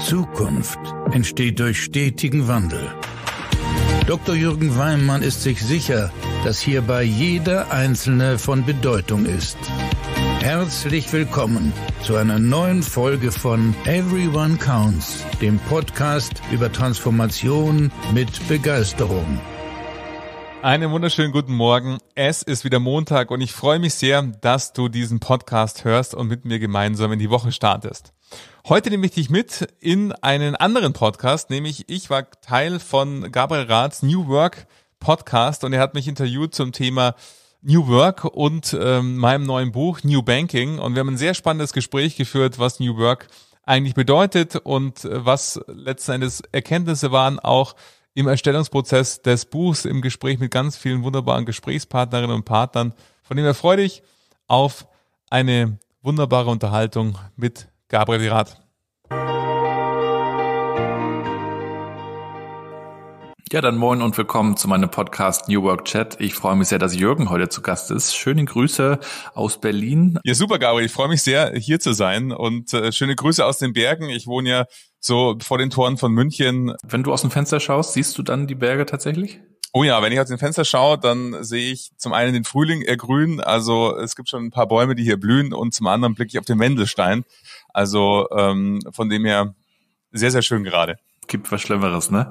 Zukunft entsteht durch stetigen Wandel. Dr. Jürgen Weimann ist sich sicher, dass hierbei jeder Einzelne von Bedeutung ist. Herzlich willkommen zu einer neuen Folge von Everyone Counts, dem Podcast über Transformation mit Begeisterung. Einen wunderschönen guten Morgen. Es ist wieder Montag und ich freue mich sehr, dass du diesen Podcast hörst und mit mir gemeinsam in die Woche startest. Heute nehme ich dich mit in einen anderen Podcast, nämlich ich war Teil von Gabriel Raths New Work Podcast und er hat mich interviewt zum Thema New Work und ähm, meinem neuen Buch New Banking und wir haben ein sehr spannendes Gespräch geführt, was New Work eigentlich bedeutet und äh, was letzten Endes Erkenntnisse waren auch im Erstellungsprozess des Buchs, im Gespräch mit ganz vielen wunderbaren Gesprächspartnerinnen und Partnern. Von dem her freue dich auf eine wunderbare Unterhaltung mit Gabriel Rath. Ja, dann moin und willkommen zu meinem Podcast New Work Chat. Ich freue mich sehr, dass Jürgen heute zu Gast ist. Schöne Grüße aus Berlin. Ja, super, Gabriel. Ich freue mich sehr, hier zu sein und äh, schöne Grüße aus den Bergen. Ich wohne ja so vor den Toren von München. Wenn du aus dem Fenster schaust, siehst du dann die Berge tatsächlich? Oh ja, wenn ich aus dem Fenster schaue, dann sehe ich zum einen den Frühling ergrünen, also es gibt schon ein paar Bäume, die hier blühen und zum anderen blicke ich auf den Wendelstein. Also ähm, von dem her sehr, sehr schön gerade gibt was Schlimmeres, ne?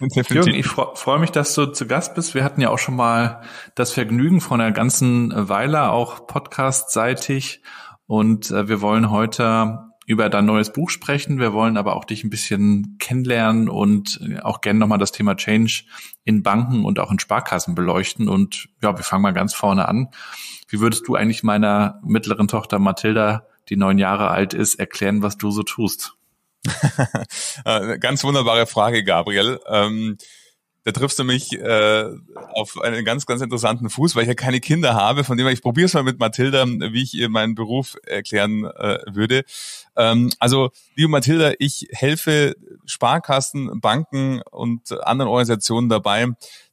Jürgen, ich freue freu mich, dass du zu Gast bist. Wir hatten ja auch schon mal das Vergnügen von einer ganzen Weile, auch podcastseitig. Und äh, wir wollen heute über dein neues Buch sprechen. Wir wollen aber auch dich ein bisschen kennenlernen und äh, auch gerne nochmal das Thema Change in Banken und auch in Sparkassen beleuchten. Und ja, wir fangen mal ganz vorne an. Wie würdest du eigentlich meiner mittleren Tochter Mathilda, die neun Jahre alt ist, erklären, was du so tust? Äh, ganz wunderbare Frage, Gabriel. Ähm, da triffst du mich äh, auf einen ganz, ganz interessanten Fuß, weil ich ja keine Kinder habe. Von dem her, ich probiere es mal mit Mathilda, wie ich ihr meinen Beruf erklären äh, würde. Ähm, also, liebe Mathilda, ich helfe Sparkassen, Banken und anderen Organisationen dabei,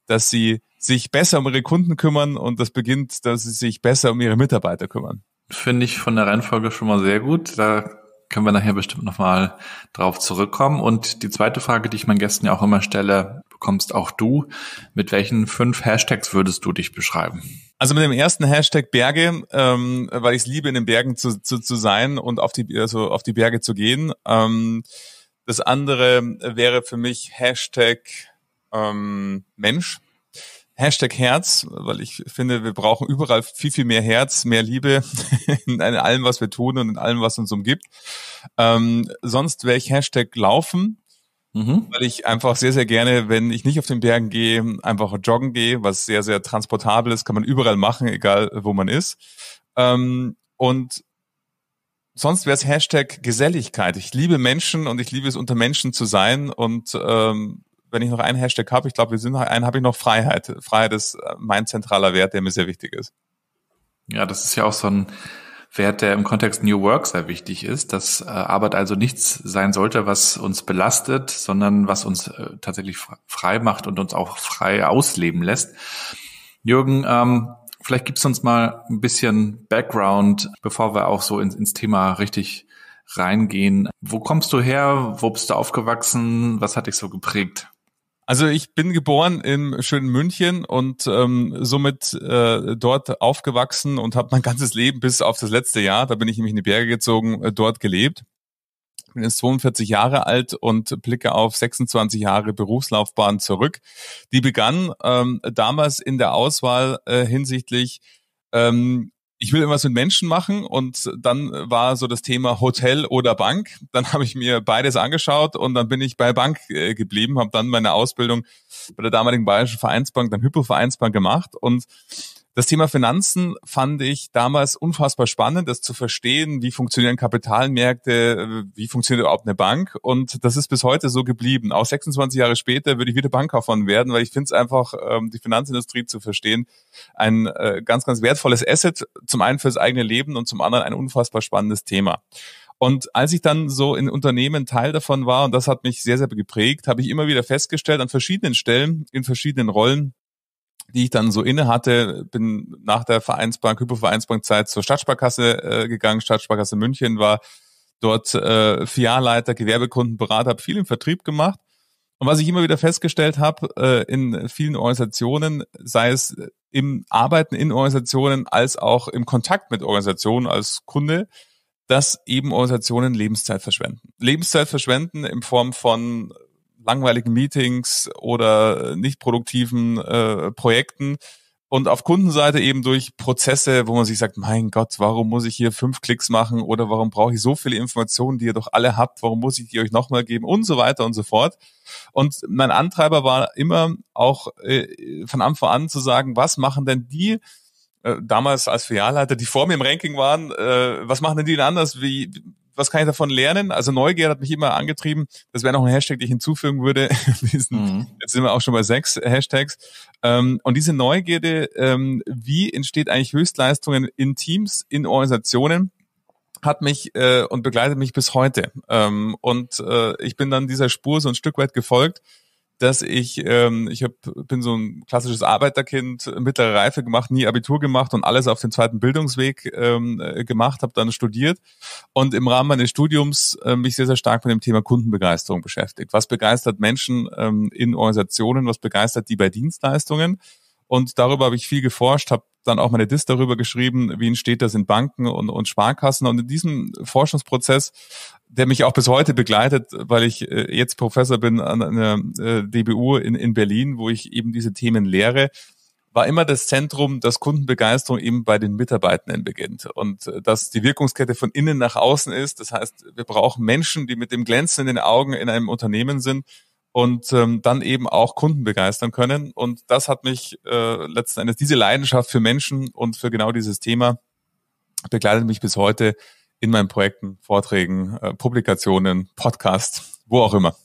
dass sie sich besser um ihre Kunden kümmern und das beginnt, dass sie sich besser um ihre Mitarbeiter kümmern. Finde ich von der Reihenfolge schon mal sehr gut. Da können wir nachher bestimmt nochmal drauf zurückkommen. Und die zweite Frage, die ich meinen Gästen ja auch immer stelle, bekommst auch du. Mit welchen fünf Hashtags würdest du dich beschreiben? Also mit dem ersten Hashtag Berge, ähm, weil ich es liebe, in den Bergen zu, zu, zu sein und auf die, also auf die Berge zu gehen. Ähm, das andere wäre für mich Hashtag ähm, Mensch, Hashtag Herz, weil ich finde, wir brauchen überall viel, viel mehr Herz, mehr Liebe in allem, was wir tun und in allem, was uns umgibt. Ähm, sonst wäre ich Hashtag Laufen, Mhm. Weil ich einfach sehr, sehr gerne, wenn ich nicht auf den Bergen gehe, einfach joggen gehe, was sehr, sehr transportabel ist, kann man überall machen, egal wo man ist. Ähm, und sonst wäre es Hashtag Geselligkeit. Ich liebe Menschen und ich liebe es, unter Menschen zu sein und ähm, wenn ich noch einen Hashtag habe, ich glaube, wir sind noch einen, habe ich noch Freiheit. Freiheit ist äh, mein zentraler Wert, der mir sehr wichtig ist. Ja, das ist ja auch so ein Wert, der im Kontext New Work sehr wichtig ist, dass äh, Arbeit also nichts sein sollte, was uns belastet, sondern was uns äh, tatsächlich frei macht und uns auch frei ausleben lässt. Jürgen, ähm, vielleicht gibst du uns mal ein bisschen Background, bevor wir auch so ins, ins Thema richtig reingehen. Wo kommst du her? Wo bist du aufgewachsen? Was hat dich so geprägt? Also ich bin geboren im schönen München und ähm, somit äh, dort aufgewachsen und habe mein ganzes Leben bis auf das letzte Jahr, da bin ich nämlich in die Berge gezogen, äh, dort gelebt. Bin jetzt 42 Jahre alt und blicke auf 26 Jahre Berufslaufbahn zurück. Die begann ähm, damals in der Auswahl äh, hinsichtlich ähm, ich will irgendwas mit Menschen machen und dann war so das Thema Hotel oder Bank. Dann habe ich mir beides angeschaut und dann bin ich bei Bank äh, geblieben, habe dann meine Ausbildung bei der damaligen Bayerischen Vereinsbank, dann Hypo Vereinsbank gemacht und das Thema Finanzen fand ich damals unfassbar spannend, das zu verstehen, wie funktionieren Kapitalmärkte, äh, wie funktioniert überhaupt eine Bank. Und das ist bis heute so geblieben. Auch 26 Jahre später würde ich wieder Bankkaufmann werden, weil ich finde es einfach, ähm, die Finanzindustrie zu verstehen, ein äh, ganz, ganz wertvolles Asset, zum einen fürs eigene Leben und zum anderen ein unfassbar spannendes Thema. Und als ich dann so in Unternehmen Teil davon war, und das hat mich sehr, sehr geprägt, habe ich immer wieder festgestellt, an verschiedenen Stellen, in verschiedenen Rollen, die ich dann so inne hatte, bin nach der Vereinsbank, Hypovereinsbankzeit zur Stadtsparkasse äh, gegangen. Stadtsparkasse München war dort äh, FIA-Leiter, Gewerbekundenberater, habe viel im Vertrieb gemacht. Und was ich immer wieder festgestellt habe, äh, in vielen Organisationen, sei es im Arbeiten in Organisationen als auch im Kontakt mit Organisationen als Kunde, dass eben Organisationen Lebenszeit verschwenden. Lebenszeit verschwenden in Form von langweiligen Meetings oder nicht produktiven äh, Projekten. Und auf Kundenseite eben durch Prozesse, wo man sich sagt, mein Gott, warum muss ich hier fünf Klicks machen oder warum brauche ich so viele Informationen, die ihr doch alle habt, warum muss ich die euch nochmal geben und so weiter und so fort. Und mein Antreiber war immer auch äh, von Anfang an zu sagen, was machen denn die äh, damals als Filialleiter, die vor mir im Ranking waren, äh, was machen denn die denn anders? Wie, was kann ich davon lernen? Also Neugier hat mich immer angetrieben. Das wäre noch ein Hashtag, den ich hinzufügen würde. Diesen, mhm. Jetzt sind wir auch schon bei sechs Hashtags. Ähm, und diese Neugierde, ähm, wie entsteht eigentlich Höchstleistungen in Teams, in Organisationen? hat mich äh, und begleitet mich bis heute. Ähm, und äh, ich bin dann dieser Spur so ein Stück weit gefolgt dass ich, ähm, ich hab, bin so ein klassisches Arbeiterkind, mittlere Reife gemacht, nie Abitur gemacht und alles auf den zweiten Bildungsweg ähm, äh, gemacht, habe dann studiert und im Rahmen meines Studiums äh, mich sehr, sehr stark mit dem Thema Kundenbegeisterung beschäftigt. Was begeistert Menschen ähm, in Organisationen, was begeistert die bei Dienstleistungen? Und darüber habe ich viel geforscht, habe dann auch meine Dis darüber geschrieben, wie entsteht das in Banken und, und Sparkassen. Und in diesem Forschungsprozess, der mich auch bis heute begleitet, weil ich äh, jetzt Professor bin an einer äh, DBU in, in Berlin, wo ich eben diese Themen lehre, war immer das Zentrum, dass Kundenbegeisterung eben bei den Mitarbeitenden beginnt und äh, dass die Wirkungskette von innen nach außen ist. Das heißt, wir brauchen Menschen, die mit dem Glänzen in den Augen in einem Unternehmen sind und ähm, dann eben auch Kunden begeistern können. Und das hat mich äh, letzten Endes, diese Leidenschaft für Menschen und für genau dieses Thema begleitet mich bis heute in meinen Projekten, Vorträgen, äh, Publikationen, Podcasts wo auch immer.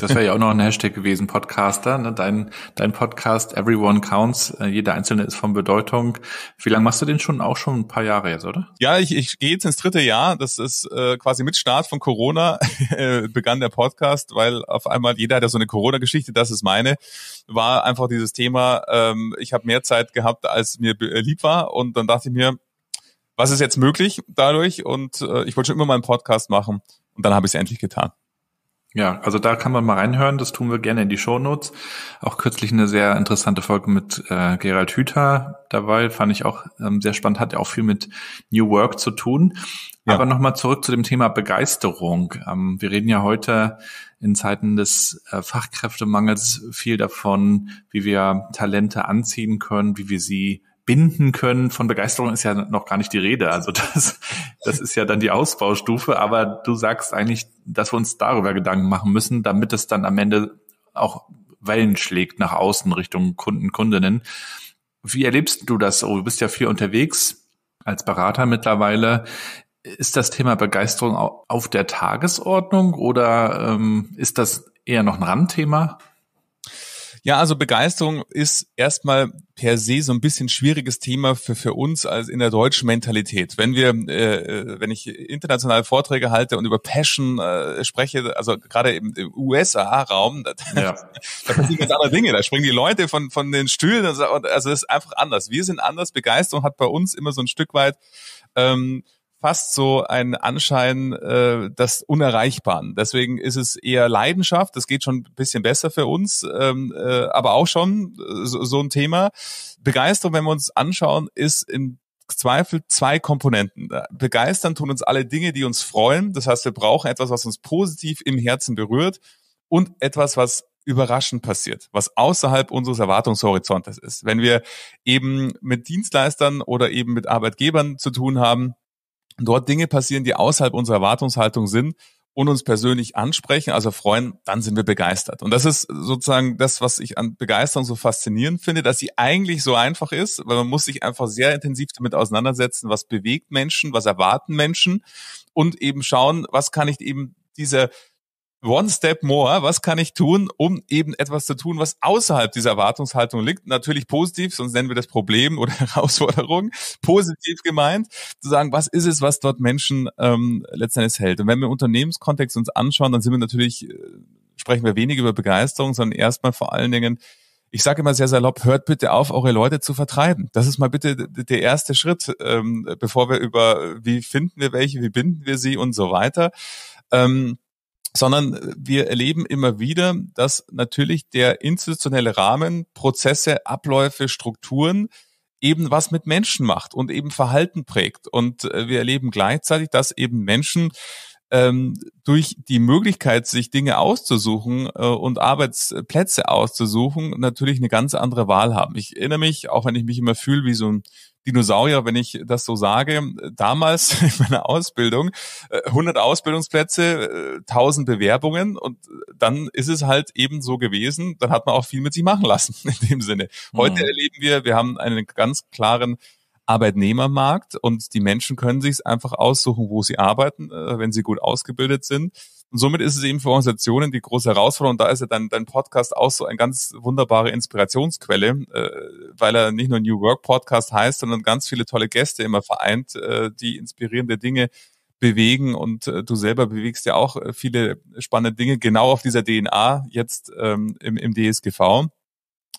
das wäre ja auch noch ein Hashtag gewesen, Podcaster. Ne? Dein, dein Podcast Everyone Counts, äh, jeder Einzelne ist von Bedeutung. Wie lange machst du den schon? Auch schon ein paar Jahre jetzt, oder? Ja, ich, ich gehe jetzt ins dritte Jahr. Das ist äh, quasi mit Start von Corona äh, begann der Podcast, weil auf einmal jeder hat ja so eine Corona-Geschichte, das ist meine, war einfach dieses Thema, ähm, ich habe mehr Zeit gehabt, als mir äh, lieb war. Und dann dachte ich mir, was ist jetzt möglich dadurch? Und äh, ich wollte schon immer mal einen Podcast machen. Und dann habe ich es endlich getan. Ja, also da kann man mal reinhören, das tun wir gerne in die Shownotes. Auch kürzlich eine sehr interessante Folge mit äh, Gerald Hüther dabei, fand ich auch ähm, sehr spannend, hat ja auch viel mit New Work zu tun. Ja. Aber nochmal zurück zu dem Thema Begeisterung. Ähm, wir reden ja heute in Zeiten des äh, Fachkräftemangels viel davon, wie wir Talente anziehen können, wie wir sie binden können. Von Begeisterung ist ja noch gar nicht die Rede. Also das, das ist ja dann die Ausbaustufe. Aber du sagst eigentlich, dass wir uns darüber Gedanken machen müssen, damit es dann am Ende auch Wellen schlägt nach außen Richtung Kunden, Kundinnen. Wie erlebst du das? Oh, du bist ja viel unterwegs als Berater mittlerweile. Ist das Thema Begeisterung auf der Tagesordnung oder ähm, ist das eher noch ein Randthema? Ja, also Begeisterung ist erstmal per se so ein bisschen schwieriges Thema für, für uns als in der deutschen Mentalität. Wenn wir, äh, äh wenn ich internationale Vorträge halte und über Passion äh, spreche, also gerade im, im USA-Raum, ja. da passieren ganz andere Dinge. Da springen die Leute von, von den Stühlen. Also das ist einfach anders. Wir sind anders. Begeisterung hat bei uns immer so ein Stück weit ähm, fast so ein Anschein äh, des Unerreichbaren. Deswegen ist es eher Leidenschaft. Das geht schon ein bisschen besser für uns, ähm, äh, aber auch schon äh, so, so ein Thema. Begeisterung, wenn wir uns anschauen, ist in Zweifel zwei Komponenten. Begeistern tun uns alle Dinge, die uns freuen. Das heißt, wir brauchen etwas, was uns positiv im Herzen berührt und etwas, was überraschend passiert, was außerhalb unseres Erwartungshorizontes ist. Wenn wir eben mit Dienstleistern oder eben mit Arbeitgebern zu tun haben, dort Dinge passieren, die außerhalb unserer Erwartungshaltung sind und uns persönlich ansprechen, also freuen, dann sind wir begeistert. Und das ist sozusagen das, was ich an Begeisterung so faszinierend finde, dass sie eigentlich so einfach ist, weil man muss sich einfach sehr intensiv damit auseinandersetzen, was bewegt Menschen, was erwarten Menschen und eben schauen, was kann ich eben dieser One Step More, was kann ich tun, um eben etwas zu tun, was außerhalb dieser Erwartungshaltung liegt? Natürlich positiv, sonst nennen wir das Problem oder Herausforderung, positiv gemeint, zu sagen, was ist es, was dort Menschen ähm, letztendlich hält. Und wenn wir Unternehmenskontext uns anschauen, dann sind wir natürlich, äh, sprechen wir wenig über Begeisterung, sondern erstmal vor allen Dingen, ich sage immer sehr salopp, hört bitte auf, eure Leute zu vertreiben. Das ist mal bitte der erste Schritt, ähm, bevor wir über, wie finden wir welche, wie binden wir sie und so weiter. Ähm, sondern wir erleben immer wieder, dass natürlich der institutionelle Rahmen, Prozesse, Abläufe, Strukturen eben was mit Menschen macht und eben Verhalten prägt. Und äh, wir erleben gleichzeitig, dass eben Menschen ähm, durch die Möglichkeit, sich Dinge auszusuchen äh, und Arbeitsplätze auszusuchen, natürlich eine ganz andere Wahl haben. Ich erinnere mich, auch wenn ich mich immer fühle wie so ein Dinosaurier, wenn ich das so sage. Damals in meiner Ausbildung 100 äh, Ausbildungsplätze, 1000 äh, Bewerbungen und dann ist es halt eben so gewesen. Dann hat man auch viel mit sich machen lassen in dem Sinne. Heute mhm. erleben wir, wir haben einen ganz klaren Arbeitnehmermarkt und die Menschen können sich einfach aussuchen, wo sie arbeiten, äh, wenn sie gut ausgebildet sind. Und somit ist es eben für Organisationen die große Herausforderung. da ist ja dein, dein Podcast auch so eine ganz wunderbare Inspirationsquelle, äh, weil er nicht nur New Work Podcast heißt, sondern ganz viele tolle Gäste immer vereint, äh, die inspirierende Dinge bewegen und äh, du selber bewegst ja auch äh, viele spannende Dinge genau auf dieser DNA jetzt ähm, im, im DSGV,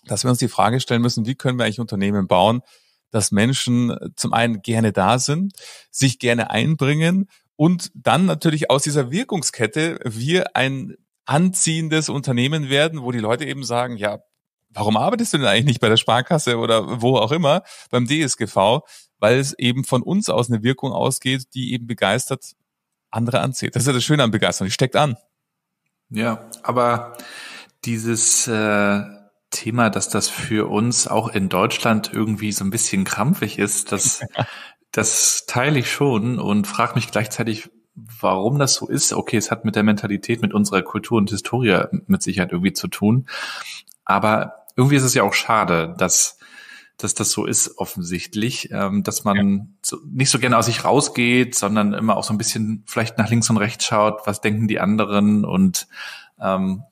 dass wir uns die Frage stellen müssen, wie können wir eigentlich Unternehmen bauen, dass Menschen äh, zum einen gerne da sind, sich gerne einbringen und dann natürlich aus dieser Wirkungskette wir ein anziehendes Unternehmen werden, wo die Leute eben sagen, ja, warum arbeitest du denn eigentlich nicht bei der Sparkasse oder wo auch immer beim DSGV, weil es eben von uns aus eine Wirkung ausgeht, die eben begeistert andere anzieht. Das ist ja das Schöne an Begeisterung, die steckt an. Ja, aber dieses äh, Thema, dass das für uns auch in Deutschland irgendwie so ein bisschen krampfig ist, das Das teile ich schon und frage mich gleichzeitig, warum das so ist. Okay, es hat mit der Mentalität, mit unserer Kultur und Historie mit Sicherheit irgendwie zu tun. Aber irgendwie ist es ja auch schade, dass, dass das so ist, offensichtlich, ähm, dass man ja. so, nicht so gerne aus sich rausgeht, sondern immer auch so ein bisschen vielleicht nach links und rechts schaut, was denken die anderen und ähm,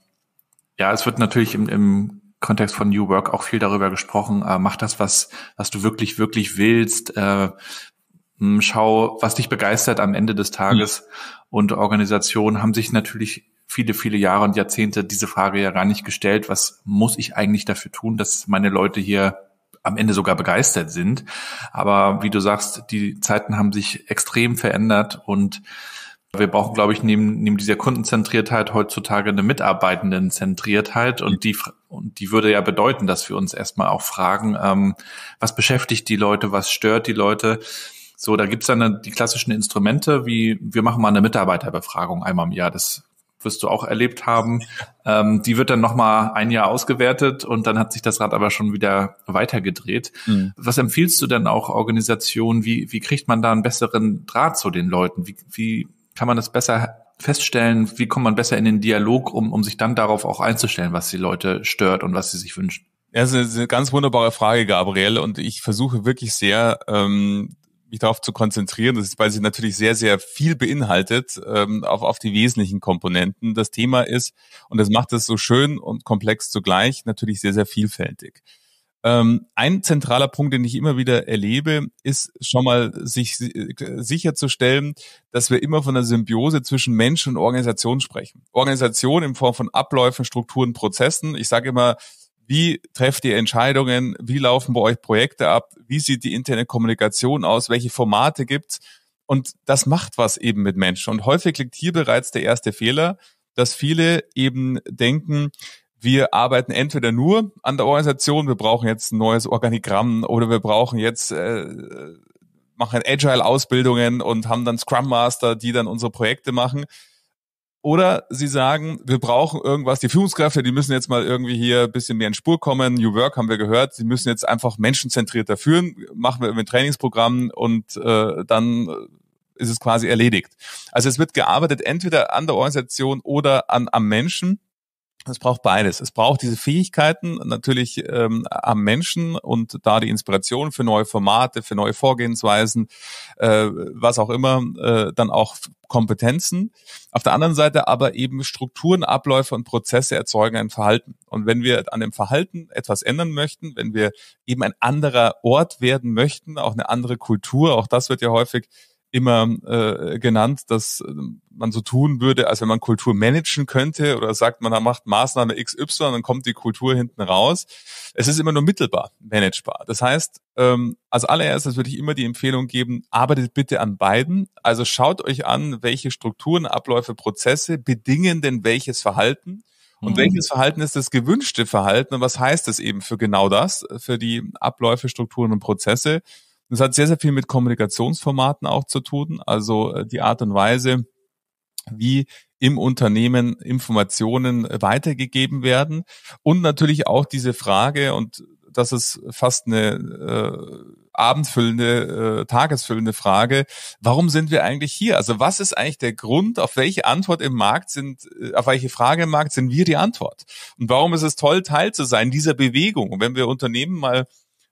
ja, es wird natürlich im, im Kontext von New Work auch viel darüber gesprochen. Äh, mach das, was, was du wirklich, wirklich willst. Äh, hm, schau, was dich begeistert am Ende des Tages. Mhm. Und Organisationen haben sich natürlich viele, viele Jahre und Jahrzehnte diese Frage ja gar nicht gestellt. Was muss ich eigentlich dafür tun, dass meine Leute hier am Ende sogar begeistert sind? Aber wie du sagst, die Zeiten haben sich extrem verändert und wir brauchen, glaube ich, neben, neben dieser Kundenzentriertheit heutzutage eine Mitarbeitendenzentriertheit und die, und die würde ja bedeuten, dass wir uns erstmal auch fragen, ähm, was beschäftigt die Leute, was stört die Leute, so, da gibt's dann die klassischen Instrumente, wie wir machen mal eine Mitarbeiterbefragung einmal im Jahr. Das wirst du auch erlebt haben. Ähm, die wird dann nochmal ein Jahr ausgewertet und dann hat sich das Rad aber schon wieder weitergedreht. Mhm. Was empfiehlst du denn auch Organisationen? Wie, wie kriegt man da einen besseren Draht zu den Leuten? Wie, wie kann man das besser feststellen? Wie kommt man besser in den Dialog, um, um sich dann darauf auch einzustellen, was die Leute stört und was sie sich wünschen? Ja, das ist eine ganz wunderbare Frage, Gabriel. Und ich versuche wirklich sehr, ähm, mich darauf zu konzentrieren, das ist, weil sie natürlich sehr, sehr viel beinhaltet, ähm, auf, auf die wesentlichen Komponenten. Das Thema ist, und das macht es so schön und komplex zugleich, natürlich sehr, sehr vielfältig. Ähm, ein zentraler Punkt, den ich immer wieder erlebe, ist schon mal sich sicherzustellen, dass wir immer von der Symbiose zwischen Mensch und Organisation sprechen. Organisation in Form von Abläufen, Strukturen, Prozessen. Ich sage immer, wie trefft ihr Entscheidungen? Wie laufen bei euch Projekte ab? Wie sieht die interne Kommunikation aus? Welche Formate gibt's? Und das macht was eben mit Menschen. Und häufig liegt hier bereits der erste Fehler, dass viele eben denken, wir arbeiten entweder nur an der Organisation, wir brauchen jetzt ein neues Organigramm oder wir brauchen jetzt äh, machen Agile-Ausbildungen und haben dann Scrum Master, die dann unsere Projekte machen. Oder sie sagen, wir brauchen irgendwas, die Führungskräfte, die müssen jetzt mal irgendwie hier ein bisschen mehr in Spur kommen. New Work haben wir gehört, sie müssen jetzt einfach menschenzentrierter führen, machen wir ein Trainingsprogramm und äh, dann äh, ist es quasi erledigt. Also es wird gearbeitet entweder an der Organisation oder an am Menschen. Es braucht beides. Es braucht diese Fähigkeiten natürlich ähm, am Menschen und da die Inspiration für neue Formate, für neue Vorgehensweisen, äh, was auch immer, äh, dann auch Kompetenzen. Auf der anderen Seite aber eben Strukturen, Abläufe und Prozesse erzeugen ein Verhalten. Und wenn wir an dem Verhalten etwas ändern möchten, wenn wir eben ein anderer Ort werden möchten, auch eine andere Kultur, auch das wird ja häufig immer äh, genannt, dass äh, man so tun würde, als wenn man Kultur managen könnte oder sagt man, macht Maßnahme XY, dann kommt die Kultur hinten raus. Es ist immer nur mittelbar managebar. Das heißt, ähm, als allererstes würde ich immer die Empfehlung geben, arbeitet bitte an beiden. Also schaut euch an, welche Strukturen, Abläufe, Prozesse bedingen denn welches Verhalten. Und mhm. welches Verhalten ist das gewünschte Verhalten und was heißt es eben für genau das, für die Abläufe, Strukturen und Prozesse? Das hat sehr, sehr viel mit Kommunikationsformaten auch zu tun, also äh, die Art und Weise, wie im Unternehmen Informationen äh, weitergegeben werden und natürlich auch diese Frage und das ist fast eine äh, abendfüllende, äh, tagesfüllende Frage. Warum sind wir eigentlich hier? Also was ist eigentlich der Grund, auf welche Antwort im Markt sind, äh, auf welche Frage im Markt sind wir die Antwort? Und warum ist es toll, Teil zu sein dieser Bewegung? Und wenn wir Unternehmen mal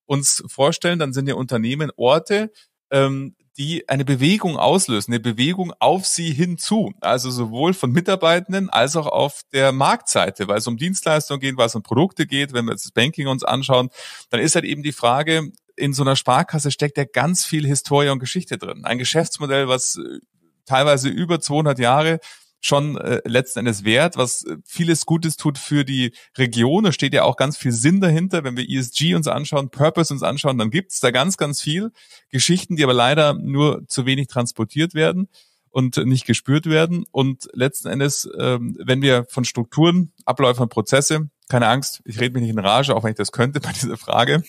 uns vorstellen, dann sind ja Unternehmen Orte, ähm, die eine Bewegung auslösen, eine Bewegung auf sie hinzu. Also sowohl von Mitarbeitenden als auch auf der Marktseite, weil es um Dienstleistungen geht, weil es um Produkte geht. Wenn wir jetzt das Banking uns anschauen, dann ist halt eben die Frage, in so einer Sparkasse steckt ja ganz viel Historie und Geschichte drin. Ein Geschäftsmodell, was äh, teilweise über 200 Jahre schon äh, letzten Endes wert, was äh, vieles Gutes tut für die Region. Da steht ja auch ganz viel Sinn dahinter. Wenn wir ESG uns anschauen, Purpose uns anschauen, dann gibt's da ganz, ganz viel Geschichten, die aber leider nur zu wenig transportiert werden und nicht gespürt werden. Und letzten Endes, ähm, wenn wir von Strukturen, Abläufen, Prozesse, keine Angst, ich rede mich nicht in Rage, auch wenn ich das könnte bei dieser Frage,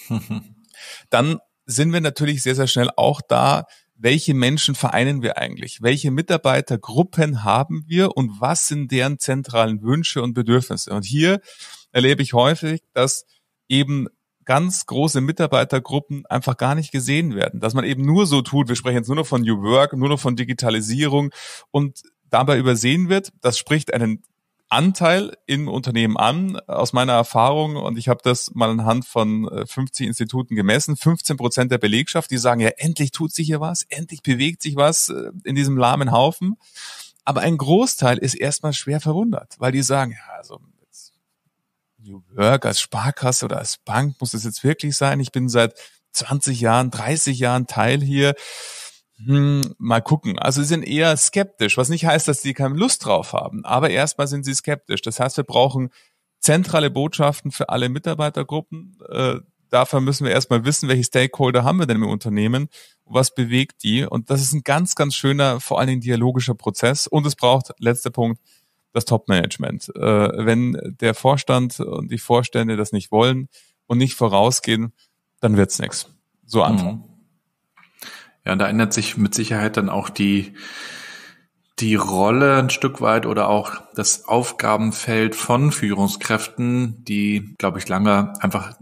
dann sind wir natürlich sehr, sehr schnell auch da, welche Menschen vereinen wir eigentlich? Welche Mitarbeitergruppen haben wir und was sind deren zentralen Wünsche und Bedürfnisse? Und hier erlebe ich häufig, dass eben ganz große Mitarbeitergruppen einfach gar nicht gesehen werden, dass man eben nur so tut, wir sprechen jetzt nur noch von New Work, nur noch von Digitalisierung und dabei übersehen wird, das spricht einen Anteil im Unternehmen an. Aus meiner Erfahrung, und ich habe das mal anhand von 50 äh, Instituten gemessen, 15 Prozent der Belegschaft, die sagen, ja, endlich tut sich hier was, endlich bewegt sich was äh, in diesem lahmen Haufen. Aber ein Großteil ist erstmal schwer verwundert, weil die sagen, ja, also New Work als Sparkasse oder als Bank muss das jetzt wirklich sein. Ich bin seit 20 Jahren, 30 Jahren Teil hier. Hm, mal gucken. Also sie sind eher skeptisch, was nicht heißt, dass sie keine Lust drauf haben, aber erstmal sind sie skeptisch. Das heißt, wir brauchen zentrale Botschaften für alle Mitarbeitergruppen. Äh, dafür müssen wir erstmal wissen, welche Stakeholder haben wir denn im Unternehmen, was bewegt die. Und das ist ein ganz, ganz schöner, vor allen Dingen dialogischer Prozess. Und es braucht, letzter Punkt, das Top-Management. Äh, wenn der Vorstand und die Vorstände das nicht wollen und nicht vorausgehen, dann wird's nichts. So einfach. Mhm. Ja, und da ändert sich mit Sicherheit dann auch die, die Rolle ein Stück weit oder auch das Aufgabenfeld von Führungskräften, die, glaube ich, lange einfach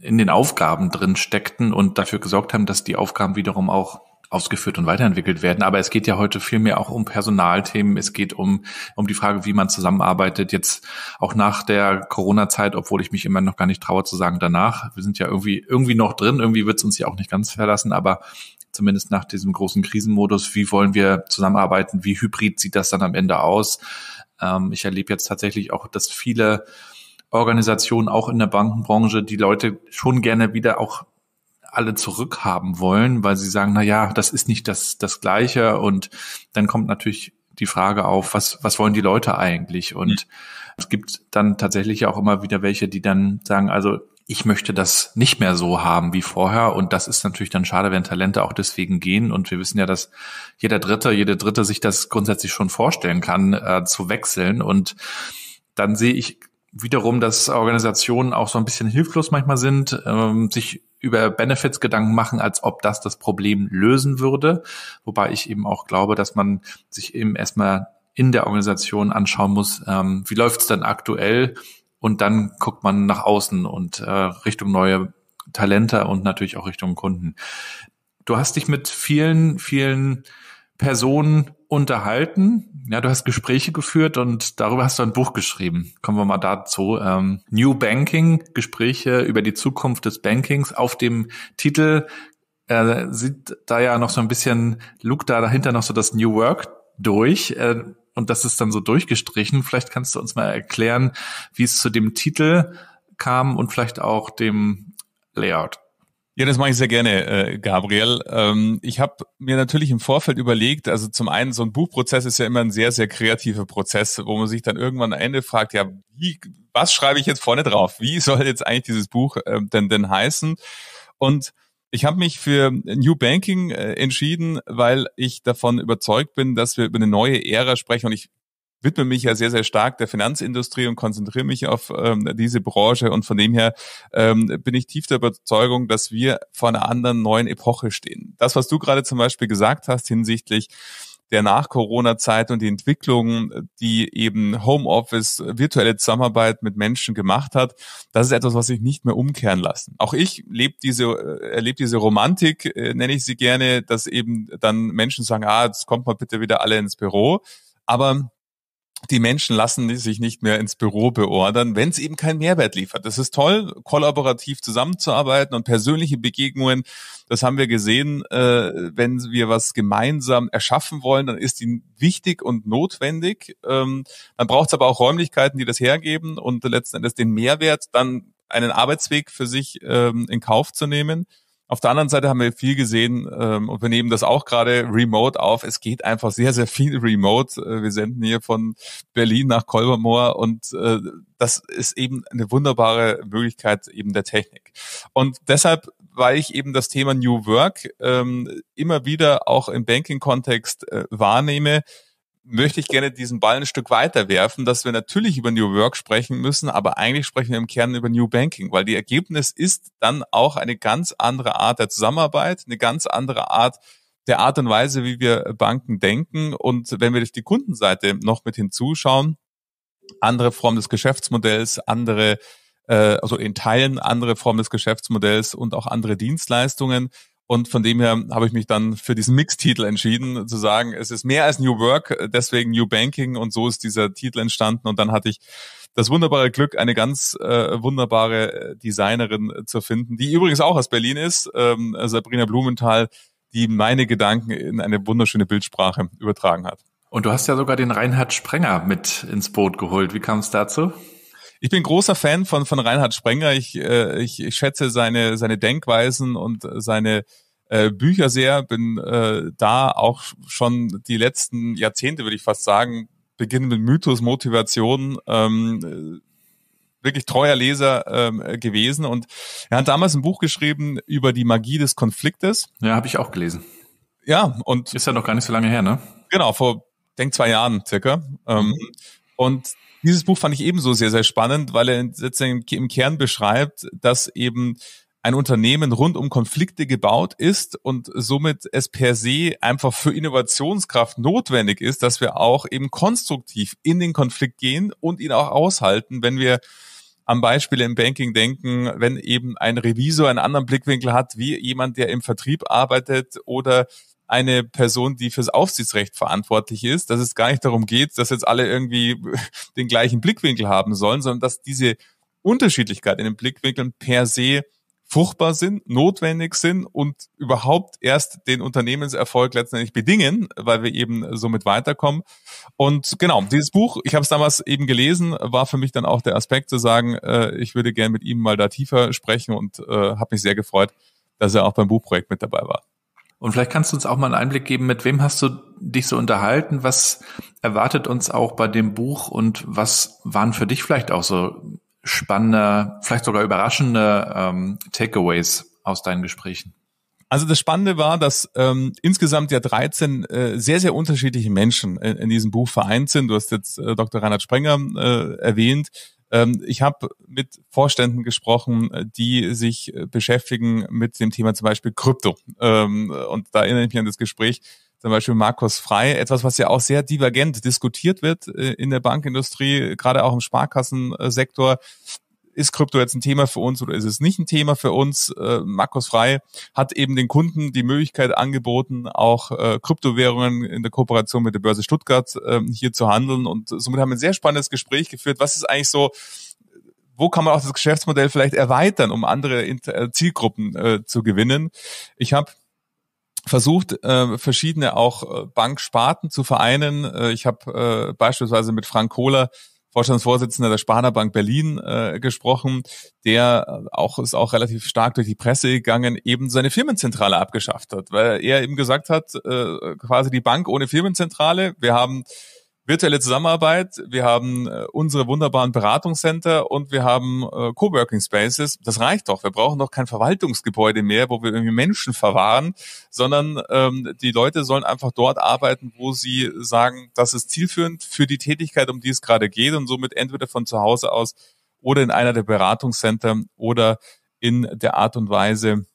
in den Aufgaben drin steckten und dafür gesorgt haben, dass die Aufgaben wiederum auch ausgeführt und weiterentwickelt werden. Aber es geht ja heute vielmehr auch um Personalthemen. Es geht um, um die Frage, wie man zusammenarbeitet. Jetzt auch nach der Corona-Zeit, obwohl ich mich immer noch gar nicht traue zu sagen danach. Wir sind ja irgendwie, irgendwie noch drin. Irgendwie wird es uns ja auch nicht ganz verlassen. Aber zumindest nach diesem großen Krisenmodus, wie wollen wir zusammenarbeiten, wie hybrid sieht das dann am Ende aus. Ähm, ich erlebe jetzt tatsächlich auch, dass viele Organisationen, auch in der Bankenbranche, die Leute schon gerne wieder auch alle zurückhaben wollen, weil sie sagen, na ja, das ist nicht das, das Gleiche. Und dann kommt natürlich die Frage auf, was, was wollen die Leute eigentlich? Und mhm. es gibt dann tatsächlich auch immer wieder welche, die dann sagen, also ich möchte das nicht mehr so haben wie vorher. Und das ist natürlich dann schade, wenn Talente auch deswegen gehen. Und wir wissen ja, dass jeder Dritte, jede Dritte sich das grundsätzlich schon vorstellen kann, äh, zu wechseln. Und dann sehe ich wiederum, dass Organisationen auch so ein bisschen hilflos manchmal sind, ähm, sich über Benefits Gedanken machen, als ob das das Problem lösen würde. Wobei ich eben auch glaube, dass man sich eben erstmal in der Organisation anschauen muss, ähm, wie läuft es dann aktuell, und dann guckt man nach außen und äh, Richtung neue Talente und natürlich auch Richtung Kunden. Du hast dich mit vielen, vielen Personen unterhalten. Ja, du hast Gespräche geführt und darüber hast du ein Buch geschrieben. Kommen wir mal dazu. Ähm, New Banking, Gespräche über die Zukunft des Bankings. Auf dem Titel äh, sieht da ja noch so ein bisschen, Luke da dahinter noch so das New Work durch. Äh, und das ist dann so durchgestrichen. Vielleicht kannst du uns mal erklären, wie es zu dem Titel kam und vielleicht auch dem Layout. Ja, das mache ich sehr gerne, äh, Gabriel. Ähm, ich habe mir natürlich im Vorfeld überlegt, also zum einen, so ein Buchprozess ist ja immer ein sehr, sehr kreativer Prozess, wo man sich dann irgendwann am Ende fragt, ja, wie, was schreibe ich jetzt vorne drauf? Wie soll jetzt eigentlich dieses Buch ähm, denn, denn heißen? Und ich habe mich für New Banking äh, entschieden, weil ich davon überzeugt bin, dass wir über eine neue Ära sprechen und ich widme mich ja sehr, sehr stark der Finanzindustrie und konzentriere mich auf ähm, diese Branche. Und von dem her ähm, bin ich tief der Überzeugung, dass wir vor einer anderen neuen Epoche stehen. Das, was du gerade zum Beispiel gesagt hast hinsichtlich der Nach-Corona-Zeit und die Entwicklung, die eben Homeoffice, virtuelle Zusammenarbeit mit Menschen gemacht hat, das ist etwas, was sich nicht mehr umkehren lassen. Auch ich lebe diese, äh, erlebe diese Romantik, äh, nenne ich sie gerne, dass eben dann Menschen sagen, ah, jetzt kommt mal bitte wieder alle ins Büro. Aber die Menschen lassen sich nicht mehr ins Büro beordern, wenn es eben keinen Mehrwert liefert. Das ist toll, kollaborativ zusammenzuarbeiten und persönliche Begegnungen. Das haben wir gesehen, äh, wenn wir was gemeinsam erschaffen wollen, dann ist die wichtig und notwendig. Ähm, dann braucht es aber auch Räumlichkeiten, die das hergeben und letzten Endes den Mehrwert, dann einen Arbeitsweg für sich ähm, in Kauf zu nehmen. Auf der anderen Seite haben wir viel gesehen ähm, und wir nehmen das auch gerade remote auf. Es geht einfach sehr, sehr viel remote. Äh, wir senden hier von Berlin nach Kolbermoor und äh, das ist eben eine wunderbare Möglichkeit eben der Technik. Und deshalb weil ich eben das Thema New Work ähm, immer wieder auch im Banking-Kontext äh, wahrnehme, möchte ich gerne diesen Ball ein Stück weiter werfen, dass wir natürlich über New Work sprechen müssen, aber eigentlich sprechen wir im Kern über New Banking, weil die Ergebnis ist dann auch eine ganz andere Art der Zusammenarbeit, eine ganz andere Art der Art und Weise, wie wir Banken denken. Und wenn wir durch die Kundenseite noch mit hinzuschauen, andere Form des Geschäftsmodells, andere, äh, also in Teilen andere Form des Geschäftsmodells und auch andere Dienstleistungen, und von dem her habe ich mich dann für diesen Mix-Titel entschieden, zu sagen, es ist mehr als New Work, deswegen New Banking und so ist dieser Titel entstanden. Und dann hatte ich das wunderbare Glück, eine ganz äh, wunderbare äh, Designerin äh, zu finden, die übrigens auch aus Berlin ist, ähm, Sabrina Blumenthal, die meine Gedanken in eine wunderschöne Bildsprache übertragen hat. Und du hast ja sogar den Reinhard Sprenger mit ins Boot geholt. Wie kam es dazu? Ich bin großer Fan von, von Reinhard Sprenger. Ich, äh, ich, ich schätze seine, seine Denkweisen und seine äh, Bücher sehr. Bin äh, da auch schon die letzten Jahrzehnte, würde ich fast sagen, beginnen mit Mythos, Motivation, ähm, wirklich treuer Leser ähm, gewesen. Und er hat damals ein Buch geschrieben über die Magie des Konfliktes. Ja, habe ich auch gelesen. Ja, und. Ist ja noch gar nicht so lange her, ne? Genau, vor, denk zwei Jahren circa. Ähm, mhm. und dieses Buch fand ich ebenso sehr, sehr spannend, weil er im Kern beschreibt, dass eben ein Unternehmen rund um Konflikte gebaut ist und somit es per se einfach für Innovationskraft notwendig ist, dass wir auch eben konstruktiv in den Konflikt gehen und ihn auch aushalten, wenn wir am Beispiel im Banking denken, wenn eben ein Revisor einen anderen Blickwinkel hat, wie jemand, der im Vertrieb arbeitet oder eine Person, die fürs Aufsichtsrecht verantwortlich ist, dass es gar nicht darum geht, dass jetzt alle irgendwie den gleichen Blickwinkel haben sollen, sondern dass diese Unterschiedlichkeit in den Blickwinkeln per se fruchtbar sind, notwendig sind und überhaupt erst den Unternehmenserfolg letztendlich bedingen, weil wir eben somit weiterkommen. Und genau, dieses Buch, ich habe es damals eben gelesen, war für mich dann auch der Aspekt zu sagen, äh, ich würde gern mit ihm mal da tiefer sprechen und äh, habe mich sehr gefreut, dass er auch beim Buchprojekt mit dabei war. Und vielleicht kannst du uns auch mal einen Einblick geben, mit wem hast du dich so unterhalten? Was erwartet uns auch bei dem Buch und was waren für dich vielleicht auch so spannende, vielleicht sogar überraschende ähm, Takeaways aus deinen Gesprächen? Also das Spannende war, dass ähm, insgesamt ja 13 äh, sehr, sehr unterschiedliche Menschen in, in diesem Buch vereint sind. Du hast jetzt äh, Dr. Reinhard Sprenger äh, erwähnt, ähm, ich habe mit Vorständen gesprochen, äh, die sich äh, beschäftigen mit dem Thema zum Beispiel Krypto. Ähm, und da erinnere ich mich an das Gespräch zum Beispiel Markus Frei, etwas, was ja auch sehr divergent diskutiert wird äh, in der Bankindustrie, gerade auch im Sparkassensektor ist Krypto jetzt ein Thema für uns oder ist es nicht ein Thema für uns? Äh, Markus Frei hat eben den Kunden die Möglichkeit angeboten, auch äh, Kryptowährungen in der Kooperation mit der Börse Stuttgart äh, hier zu handeln. Und somit haben wir ein sehr spannendes Gespräch geführt. Was ist eigentlich so wo kann man auch das Geschäftsmodell vielleicht erweitern, um andere äh, Zielgruppen äh, zu gewinnen? Ich habe versucht, äh, verschiedene auch äh, Banksparten zu vereinen. Äh, ich habe äh, beispielsweise mit Frank Kohler Vorstandsvorsitzender der Sparda Bank Berlin äh, gesprochen, der äh, auch ist auch relativ stark durch die Presse gegangen, eben seine Firmenzentrale abgeschafft hat, weil er eben gesagt hat, äh, quasi die Bank ohne Firmenzentrale. Wir haben virtuelle Zusammenarbeit, wir haben äh, unsere wunderbaren Beratungscenter und wir haben äh, Coworking Spaces. Das reicht doch. Wir brauchen doch kein Verwaltungsgebäude mehr, wo wir irgendwie Menschen verwahren, sondern ähm, die Leute sollen einfach dort arbeiten, wo sie sagen, das ist zielführend für die Tätigkeit, um die es gerade geht und somit entweder von zu Hause aus oder in einer der Beratungscenter oder in der Art und Weise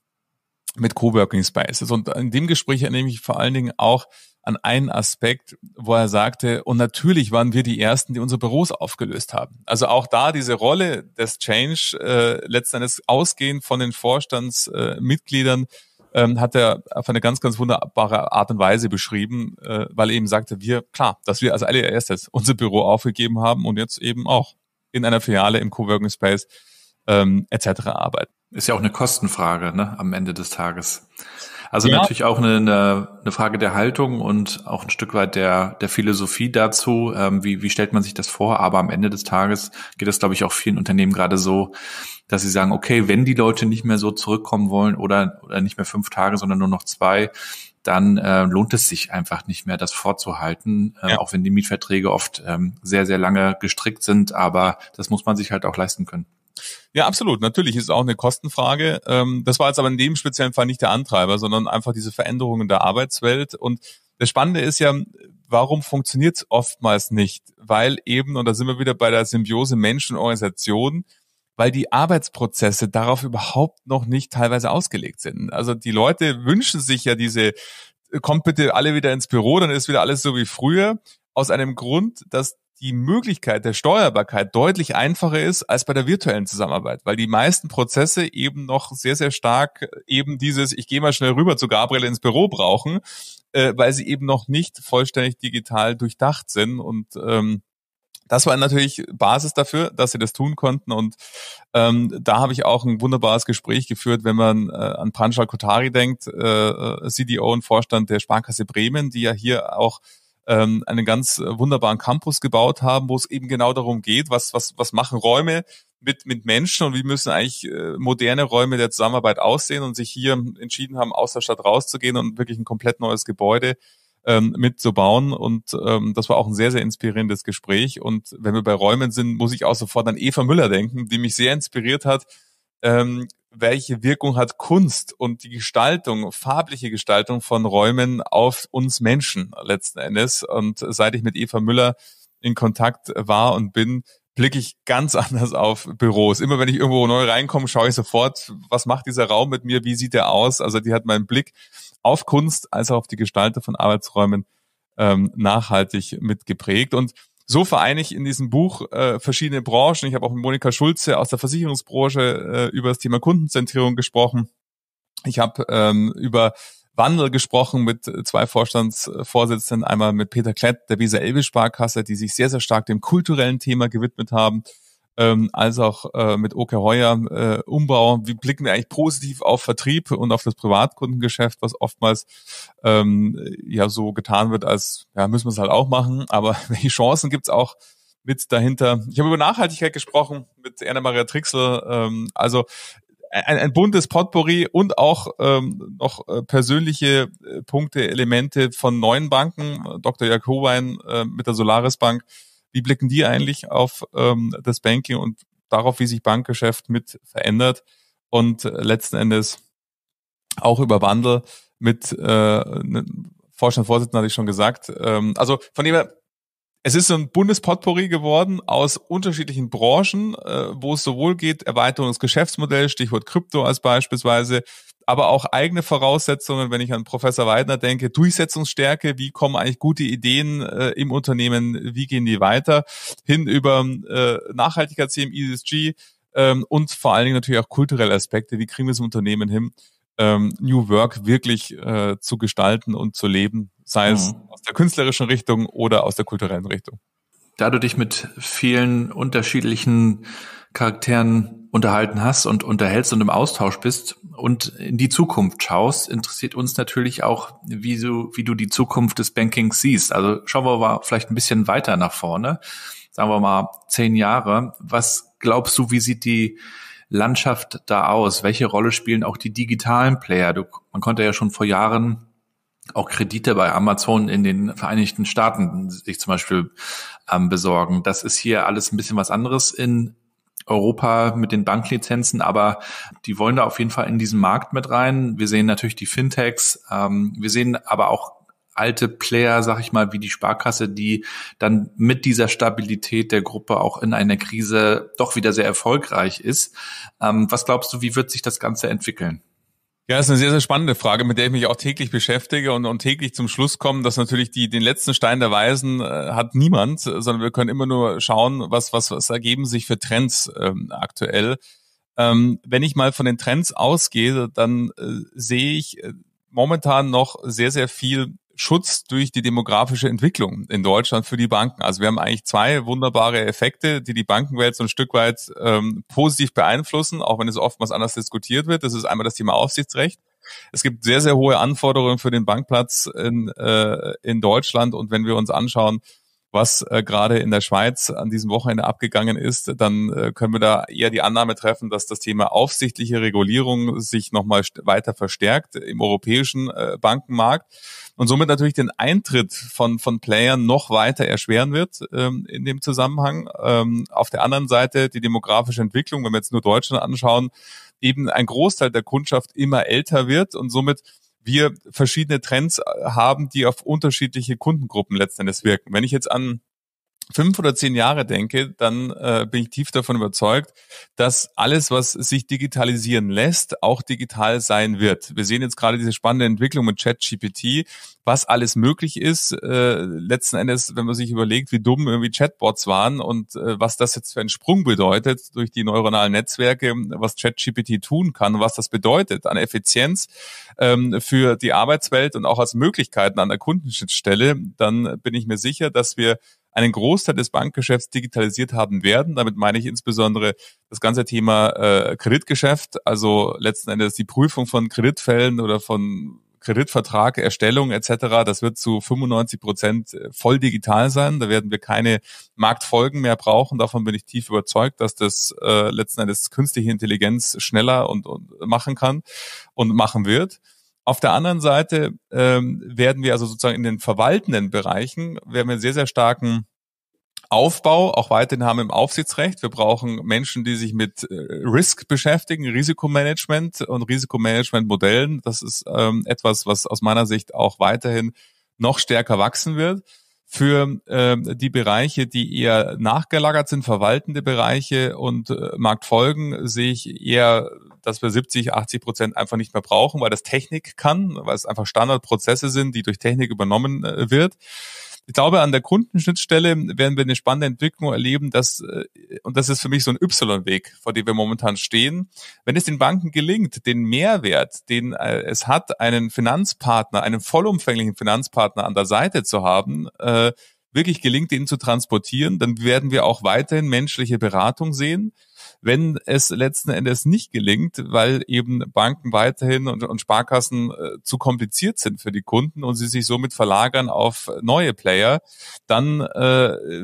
mit Coworking Spaces. Und in dem Gespräch ernehme ich vor allen Dingen auch, an einen Aspekt, wo er sagte, und natürlich waren wir die Ersten, die unsere Büros aufgelöst haben. Also auch da diese Rolle des Change, äh, letztendlich ausgehend von den Vorstandsmitgliedern, äh, ähm, hat er auf eine ganz, ganz wunderbare Art und Weise beschrieben, äh, weil er eben sagte, wir, klar, dass wir als allererstes unser Büro aufgegeben haben und jetzt eben auch in einer Filiale im Coworking Space ähm, etc. arbeiten. Ist ja auch eine Kostenfrage ne, am Ende des Tages. Also ja. natürlich auch eine, eine, Frage der Haltung und auch ein Stück weit der, der Philosophie dazu. Ähm, wie, wie stellt man sich das vor? Aber am Ende des Tages geht es, glaube ich, auch vielen Unternehmen gerade so, dass sie sagen, okay, wenn die Leute nicht mehr so zurückkommen wollen oder, oder nicht mehr fünf Tage, sondern nur noch zwei, dann äh, lohnt es sich einfach nicht mehr, das vorzuhalten, äh, ja. auch wenn die Mietverträge oft ähm, sehr, sehr lange gestrickt sind. Aber das muss man sich halt auch leisten können. Ja, absolut. Natürlich ist es auch eine Kostenfrage. Ähm, das war jetzt aber in dem speziellen Fall nicht der Antreiber, sondern einfach diese Veränderungen der Arbeitswelt. Und das Spannende ist ja, warum funktioniert es oftmals nicht? Weil eben, und da sind wir wieder bei der Symbiose Menschen und Organisation, weil die Arbeitsprozesse darauf überhaupt noch nicht teilweise ausgelegt sind. Also die Leute wünschen sich ja diese, äh, kommt bitte alle wieder ins Büro, dann ist wieder alles so wie früher. Aus einem Grund, dass die Möglichkeit der Steuerbarkeit deutlich einfacher ist als bei der virtuellen Zusammenarbeit, weil die meisten Prozesse eben noch sehr, sehr stark äh, eben dieses, ich gehe mal schnell rüber zu Gabriel ins Büro brauchen, äh, weil sie eben noch nicht vollständig digital durchdacht sind und ähm, das war natürlich Basis dafür, dass sie das tun konnten. Und ähm, da habe ich auch ein wunderbares Gespräch geführt, wenn man äh, an Panchal Kotari denkt, äh, äh CDO und Vorstand der Sparkasse Bremen, die ja hier auch ähm, einen ganz äh, wunderbaren Campus gebaut haben, wo es eben genau darum geht, was, was, was machen Räume mit, mit Menschen und wie müssen eigentlich äh, moderne Räume der Zusammenarbeit aussehen und sich hier entschieden haben, aus der Stadt rauszugehen und wirklich ein komplett neues Gebäude ähm, mitzubauen. Und ähm, das war auch ein sehr, sehr inspirierendes Gespräch. Und wenn wir bei Räumen sind, muss ich auch sofort an Eva Müller denken, die mich sehr inspiriert hat, ähm, welche Wirkung hat Kunst und die Gestaltung, farbliche Gestaltung von Räumen auf uns Menschen letzten Endes. Und seit ich mit Eva Müller in Kontakt war und bin, blicke ich ganz anders auf Büros. Immer wenn ich irgendwo neu reinkomme, schaue ich sofort, was macht dieser Raum mit mir, wie sieht er aus? Also die hat meinen Blick auf Kunst als auch auf die Gestaltung von Arbeitsräumen ähm, nachhaltig mitgeprägt. Und so vereine ich in diesem Buch äh, verschiedene Branchen. Ich habe auch mit Monika Schulze aus der Versicherungsbranche äh, über das Thema Kundenzentrierung gesprochen. Ich habe ähm, über Wandel gesprochen mit äh, zwei Vorstandsvorsitzenden, einmal mit Peter Klett der Visa Elbe Sparkasse, die sich sehr, sehr stark dem kulturellen Thema gewidmet haben ähm, als auch äh, mit Oke Heuer äh, Umbau. Wie blicken wir eigentlich positiv auf Vertrieb und auf das Privatkundengeschäft, was oftmals ähm, ja so getan wird, als ja, müssen wir es halt auch machen, aber welche Chancen gibt's auch? mit dahinter. Ich habe über Nachhaltigkeit gesprochen mit Erna-Maria Trixel. Ähm, also ein, ein buntes Potpourri und auch ähm, noch äh, persönliche äh, Punkte, Elemente von neuen Banken. Dr. Jörg Howein äh, mit der Solaris Bank wie blicken die eigentlich auf ähm, das Banking und darauf, wie sich Bankgeschäft mit verändert und letzten Endes auch über Wandel mit äh, ne, Vorstandsvorsitzenden hatte ich schon gesagt. Ähm, also von dem her, es ist so ein Bundespotpourri geworden aus unterschiedlichen Branchen, äh, wo es sowohl geht, Erweiterung des Geschäftsmodells, Stichwort Krypto als beispielsweise, aber auch eigene Voraussetzungen, wenn ich an Professor Weidner denke, Durchsetzungsstärke, wie kommen eigentlich gute Ideen äh, im Unternehmen, wie gehen die weiter, hin über äh, Nachhaltigkeit, CM, ESG ähm, und vor allen Dingen natürlich auch kulturelle Aspekte, wie kriegen wir es im Unternehmen hin, ähm, New Work wirklich äh, zu gestalten und zu leben, sei es mhm. aus der künstlerischen Richtung oder aus der kulturellen Richtung da du dich mit vielen unterschiedlichen Charakteren unterhalten hast und unterhältst und im Austausch bist und in die Zukunft schaust, interessiert uns natürlich auch, wie du, wie du die Zukunft des Bankings siehst. Also schauen wir mal vielleicht ein bisschen weiter nach vorne, sagen wir mal zehn Jahre. Was glaubst du, wie sieht die Landschaft da aus? Welche Rolle spielen auch die digitalen Player? Du, man konnte ja schon vor Jahren auch Kredite bei Amazon in den Vereinigten Staaten sich zum Beispiel ähm, besorgen. Das ist hier alles ein bisschen was anderes in Europa mit den Banklizenzen, aber die wollen da auf jeden Fall in diesen Markt mit rein. Wir sehen natürlich die Fintechs, ähm, wir sehen aber auch alte Player, sag ich mal, wie die Sparkasse, die dann mit dieser Stabilität der Gruppe auch in einer Krise doch wieder sehr erfolgreich ist. Ähm, was glaubst du, wie wird sich das Ganze entwickeln? Ja, ist eine sehr, sehr spannende Frage, mit der ich mich auch täglich beschäftige und, und täglich zum Schluss komme, dass natürlich die, den letzten Stein der Weisen äh, hat niemand, sondern wir können immer nur schauen, was, was, was ergeben sich für Trends ähm, aktuell. Ähm, wenn ich mal von den Trends ausgehe, dann äh, sehe ich äh, momentan noch sehr, sehr viel Schutz durch die demografische Entwicklung in Deutschland für die Banken. Also wir haben eigentlich zwei wunderbare Effekte, die die Bankenwelt so ein Stück weit ähm, positiv beeinflussen, auch wenn es oftmals anders diskutiert wird. Das ist einmal das Thema Aufsichtsrecht. Es gibt sehr, sehr hohe Anforderungen für den Bankplatz in, äh, in Deutschland. Und wenn wir uns anschauen, was äh, gerade in der Schweiz an diesem Wochenende abgegangen ist, dann äh, können wir da eher die Annahme treffen, dass das Thema aufsichtliche Regulierung sich nochmal weiter verstärkt im europäischen äh, Bankenmarkt und somit natürlich den Eintritt von, von Playern noch weiter erschweren wird ähm, in dem Zusammenhang. Ähm, auf der anderen Seite die demografische Entwicklung, wenn wir jetzt nur Deutschland anschauen, eben ein Großteil der Kundschaft immer älter wird und somit wir verschiedene Trends äh, haben, die auf unterschiedliche Kundengruppen letztendlich wirken. Wenn ich jetzt an fünf oder zehn Jahre denke, dann äh, bin ich tief davon überzeugt, dass alles, was sich digitalisieren lässt, auch digital sein wird. Wir sehen jetzt gerade diese spannende Entwicklung mit ChatGPT, was alles möglich ist. Äh, letzten Endes, wenn man sich überlegt, wie dumm irgendwie Chatbots waren und äh, was das jetzt für einen Sprung bedeutet durch die neuronalen Netzwerke, was ChatGPT tun kann, was das bedeutet an Effizienz ähm, für die Arbeitswelt und auch als Möglichkeiten an der Kundenschnittstelle, dann bin ich mir sicher, dass wir einen Großteil des Bankgeschäfts digitalisiert haben werden. Damit meine ich insbesondere das ganze Thema äh, Kreditgeschäft, also letzten Endes die Prüfung von Kreditfällen oder von Kreditvertrag, Erstellung etc., das wird zu 95 Prozent äh, voll digital sein. Da werden wir keine Marktfolgen mehr brauchen. Davon bin ich tief überzeugt, dass das äh, letzten Endes künstliche Intelligenz schneller und, und machen kann und machen wird. Auf der anderen Seite ähm, werden wir also sozusagen in den verwaltenden Bereichen, werden wir einen sehr, sehr starken Aufbau auch weiterhin haben im Aufsichtsrecht. Wir brauchen Menschen, die sich mit äh, Risk beschäftigen, Risikomanagement und Risikomanagementmodellen. Das ist ähm, etwas, was aus meiner Sicht auch weiterhin noch stärker wachsen wird für äh, die Bereiche, die eher nachgelagert sind, verwaltende Bereiche und äh, Marktfolgen, sehe ich eher, dass wir 70, 80 Prozent einfach nicht mehr brauchen, weil das Technik kann, weil es einfach Standardprozesse sind, die durch Technik übernommen äh, wird. Ich glaube, an der Kundenschnittstelle werden wir eine spannende Entwicklung erleben, dass, äh, und das ist für mich so ein Y-Weg, vor dem wir momentan stehen. Wenn es den Banken gelingt, den Mehrwert, den äh, es hat, einen Finanzpartner, einen vollumfänglichen Finanzpartner an der Seite zu haben, äh, wirklich gelingt, ihn zu transportieren, dann werden wir auch weiterhin menschliche Beratung sehen wenn es letzten Endes nicht gelingt, weil eben Banken weiterhin und, und Sparkassen äh, zu kompliziert sind für die Kunden und sie sich somit verlagern auf neue Player, dann äh,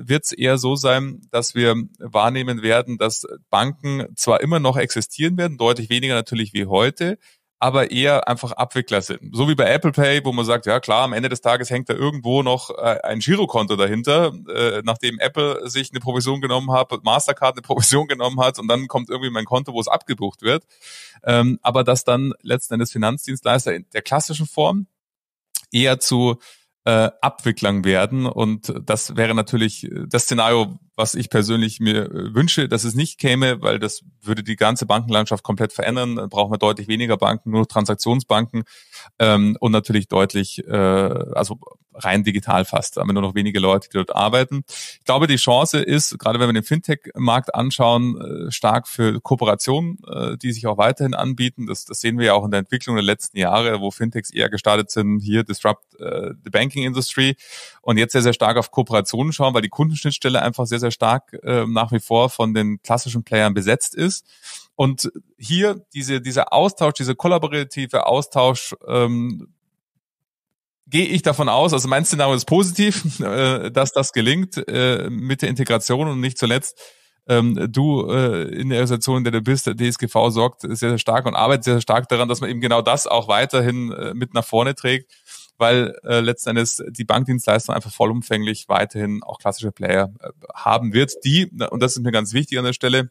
wird es eher so sein, dass wir wahrnehmen werden, dass Banken zwar immer noch existieren werden, deutlich weniger natürlich wie heute, aber eher einfach Abwickler sind. So wie bei Apple Pay, wo man sagt, ja klar, am Ende des Tages hängt da irgendwo noch äh, ein Girokonto dahinter, äh, nachdem Apple sich eine Provision genommen hat, Mastercard eine Provision genommen hat und dann kommt irgendwie mein Konto, wo es abgebucht wird. Ähm, aber dass dann letzten Endes Finanzdienstleister in der klassischen Form eher zu äh, Abwicklern werden. Und das wäre natürlich äh, das Szenario, was ich persönlich mir äh, wünsche, dass es nicht käme, weil das würde die ganze Bankenlandschaft komplett verändern. Dann brauchen wir deutlich weniger Banken, nur Transaktionsbanken ähm, und natürlich deutlich, äh, also rein digital fast, aber nur noch wenige Leute, die dort arbeiten. Ich glaube, die Chance ist, gerade wenn wir den Fintech-Markt anschauen, äh, stark für Kooperationen, äh, die sich auch weiterhin anbieten. Das, das sehen wir ja auch in der Entwicklung der letzten Jahre, wo Fintechs eher gestartet sind, hier disrupt äh, the banking industry und jetzt sehr, sehr stark auf Kooperationen schauen, weil die Kundenschnittstelle einfach sehr, sehr sehr stark äh, nach wie vor von den klassischen Playern besetzt ist. Und hier diese, dieser Austausch, dieser kollaborative Austausch, ähm, gehe ich davon aus, also mein Szenario ist positiv, äh, dass das gelingt äh, mit der Integration und nicht zuletzt ähm, du äh, in der Organisation, in der du bist, der DSGV sorgt sehr, sehr stark und arbeitet sehr, sehr stark daran, dass man eben genau das auch weiterhin äh, mit nach vorne trägt weil äh, letztendlich die Bankdienstleistung einfach vollumfänglich weiterhin auch klassische Player äh, haben wird, die, und das ist mir ganz wichtig an der Stelle,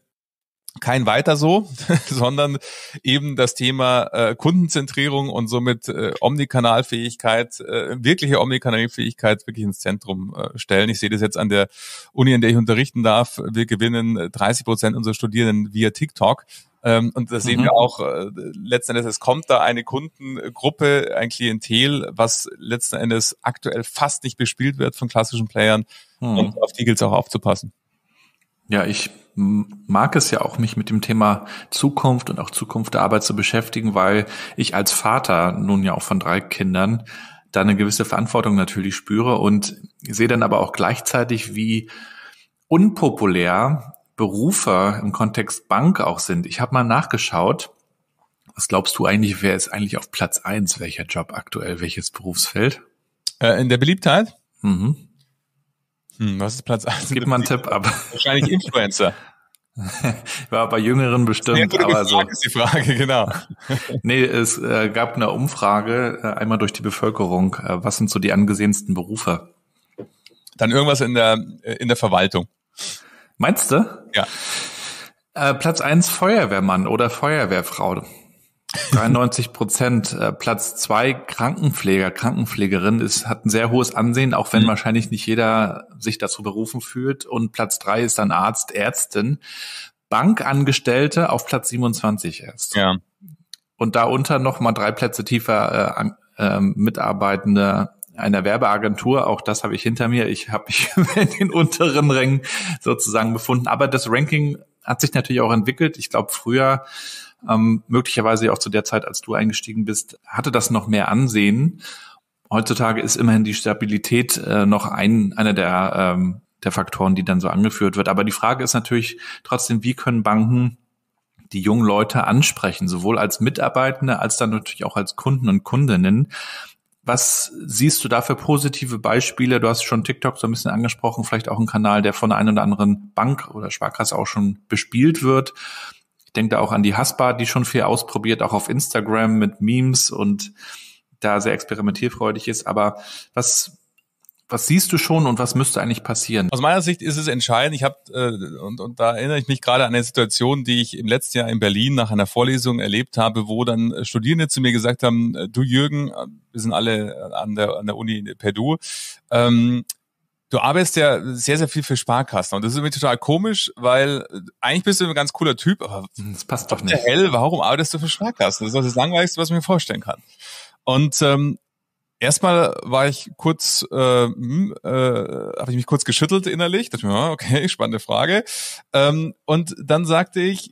kein weiter so, sondern eben das Thema äh, Kundenzentrierung und somit äh, Omnikanalfähigkeit, äh, wirkliche Omnikanalfähigkeit wirklich ins Zentrum äh, stellen. Ich sehe das jetzt an der Uni, in der ich unterrichten darf. Wir gewinnen 30 äh, Prozent unserer Studierenden via TikTok. Ähm, und da sehen mhm. wir auch äh, letzten Endes, es kommt da eine Kundengruppe, ein Klientel, was letzten Endes aktuell fast nicht bespielt wird von klassischen Playern. Mhm. Und auf die gilt es auch aufzupassen. Ja, ich mag es ja auch, mich mit dem Thema Zukunft und auch Zukunft der Arbeit zu beschäftigen, weil ich als Vater nun ja auch von drei Kindern da eine gewisse Verantwortung natürlich spüre und sehe dann aber auch gleichzeitig, wie unpopulär Berufe im Kontext Bank auch sind. Ich habe mal nachgeschaut. Was glaubst du eigentlich, wer ist eigentlich auf Platz eins? welcher Job aktuell, welches Berufsfeld? Äh, in der Beliebtheit? Mhm. Hm, was ist Platz eins? Gib mal einen Tipp ab. Wahrscheinlich Influencer. War bei Jüngeren bestimmt, das aber so. ist die Frage, genau. nee, es äh, gab eine Umfrage äh, einmal durch die Bevölkerung. Äh, was sind so die angesehensten Berufe? Dann irgendwas in der äh, in der Verwaltung. Meinst du? Ja. Äh, Platz eins Feuerwehrmann oder Feuerwehrfrau. 93 Prozent. äh, Platz zwei Krankenpfleger, Krankenpflegerin ist, hat ein sehr hohes Ansehen, auch wenn mhm. wahrscheinlich nicht jeder sich dazu berufen fühlt. Und Platz drei ist dann Arzt, Ärztin. Bankangestellte auf Platz 27 erst. Ja. Und darunter noch mal drei Plätze tiefer äh, äh, Mitarbeitende einer Werbeagentur. Auch das habe ich hinter mir. Ich habe mich in den unteren Rängen sozusagen befunden. Aber das Ranking hat sich natürlich auch entwickelt. Ich glaube, früher, ähm, möglicherweise auch zu der Zeit, als du eingestiegen bist, hatte das noch mehr Ansehen. Heutzutage ist immerhin die Stabilität äh, noch ein, einer der, ähm, der Faktoren, die dann so angeführt wird. Aber die Frage ist natürlich trotzdem, wie können Banken die jungen Leute ansprechen, sowohl als Mitarbeitende als dann natürlich auch als Kunden und Kundinnen. Was siehst du da für positive Beispiele? Du hast schon TikTok so ein bisschen angesprochen, vielleicht auch ein Kanal, der von der einen oder anderen Bank oder Sparkasse auch schon bespielt wird. Ich denke da auch an die Haspa, die schon viel ausprobiert, auch auf Instagram mit Memes und da sehr experimentierfreudig ist. Aber was was siehst du schon und was müsste eigentlich passieren? Aus meiner Sicht ist es entscheidend. Ich habe äh, und, und da erinnere ich mich gerade an eine Situation, die ich im letzten Jahr in Berlin nach einer Vorlesung erlebt habe, wo dann äh, Studierende zu mir gesagt haben: äh, "Du Jürgen, äh, wir sind alle an der an der Uni in Perdu." Ähm, du arbeitest ja sehr, sehr viel für Sparkassen. Und das ist irgendwie total komisch, weil eigentlich bist du ein ganz cooler Typ, aber hm, das passt doch nicht. Hell, warum arbeitest du für Sparkassen? Das ist das Langweiligste, was ich mir vorstellen kann. Und ähm, Erstmal war ich kurz, äh, hm, äh, habe ich mich kurz geschüttelt innerlich, dachte mir, ah, okay, spannende Frage. Ähm, und dann sagte ich,